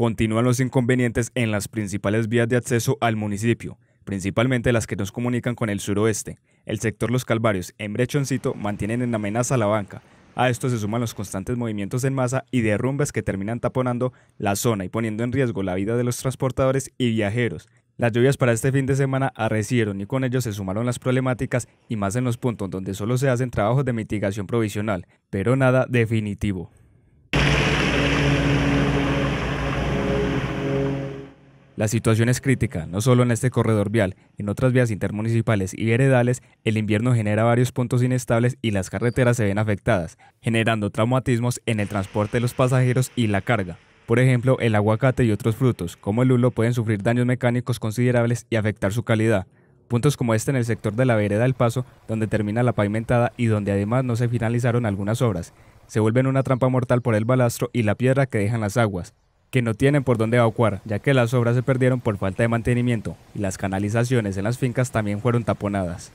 Continúan los inconvenientes en las principales vías de acceso al municipio, principalmente las que nos comunican con el suroeste. El sector Los Calvarios en Brechoncito mantienen en amenaza la banca. A esto se suman los constantes movimientos en masa y derrumbes que terminan taponando la zona y poniendo en riesgo la vida de los transportadores y viajeros. Las lluvias para este fin de semana arrecieron y con ello se sumaron las problemáticas y más en los puntos donde solo se hacen trabajos de mitigación provisional, pero nada definitivo. La situación es crítica, no solo en este corredor vial, en otras vías intermunicipales y veredales, el invierno genera varios puntos inestables y las carreteras se ven afectadas, generando traumatismos en el transporte de los pasajeros y la carga. Por ejemplo, el aguacate y otros frutos, como el lulo, pueden sufrir daños mecánicos considerables y afectar su calidad. Puntos como este en el sector de la vereda del Paso, donde termina la pavimentada y donde además no se finalizaron algunas obras, se vuelven una trampa mortal por el balastro y la piedra que dejan las aguas que no tienen por dónde evacuar, ya que las obras se perdieron por falta de mantenimiento y las canalizaciones en las fincas también fueron taponadas.